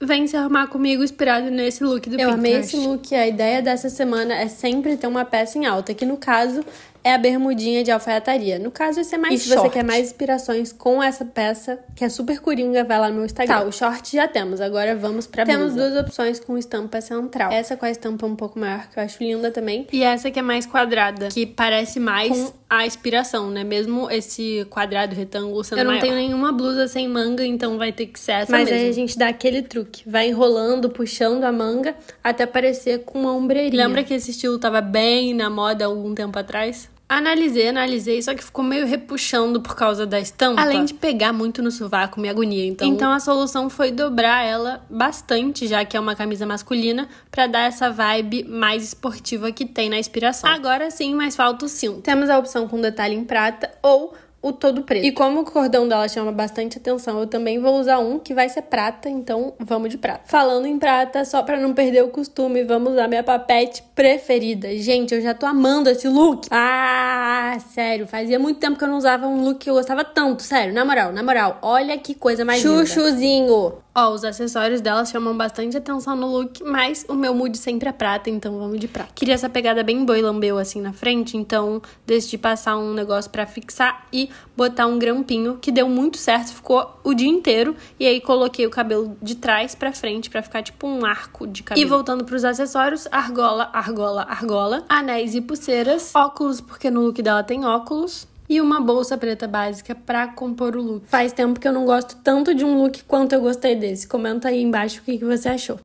Vem se arrumar comigo inspirado nesse look do Eu Pinterest. amei esse look. A ideia dessa semana é sempre ter uma peça em alta, que no caso é a bermudinha de alfaiataria. No caso, esse é mais e short. E se você quer mais inspirações com essa peça, que é super coringa, vai lá no meu Instagram. Tá, o short já temos, agora vamos pra temos blusa. Temos duas opções com estampa central. Essa com a estampa um pouco maior, que eu acho linda também. E essa que é mais quadrada, que parece mais com a inspiração, né? Mesmo esse quadrado, retângulo sendo Eu não maior. tenho nenhuma blusa sem manga, então vai ter que ser essa Mas mesmo. aí a gente dá aquele truque. Vai enrolando, puxando a manga, até parecer com uma ombreirinha. Lembra que esse estilo tava bem na moda algum tempo atrás? Analisei, analisei, só que ficou meio repuxando por causa da estampa. Além de pegar muito no sovaco, me agonia, então. Então a solução foi dobrar ela bastante, já que é uma camisa masculina, para dar essa vibe mais esportiva que tem na inspiração. Agora sim, mas falta o cinto. Temos a opção com detalhe em prata ou o todo preto. E como o cordão dela chama bastante atenção, eu também vou usar um que vai ser prata, então vamos de prata. Falando em prata, só para não perder o costume, vamos usar minha papete preferida. Gente, eu já tô amando esse look. Ah, sério, fazia muito tempo que eu não usava um look que eu gostava tanto, sério, na moral, na moral. Olha que coisa mais Chuchuzinho. linda. Ó, os acessórios dela chamam bastante atenção no look, mas o meu mood sempre é prata, então vamos de prata. Queria essa pegada bem boi lambeu assim na frente, então decidi passar um negócio para fixar e botar um grampinho que deu muito certo, ficou o dia inteiro. E aí coloquei o cabelo de trás para frente para ficar tipo um arco de cabelo. E voltando para os acessórios, argola, argola, argola, anéis e pulseiras, óculos porque no look dela tem óculos e uma bolsa preta básica para compor o look. Faz tempo que eu não gosto tanto de um look quanto eu gostei desse. Comenta aí embaixo o que, que você achou.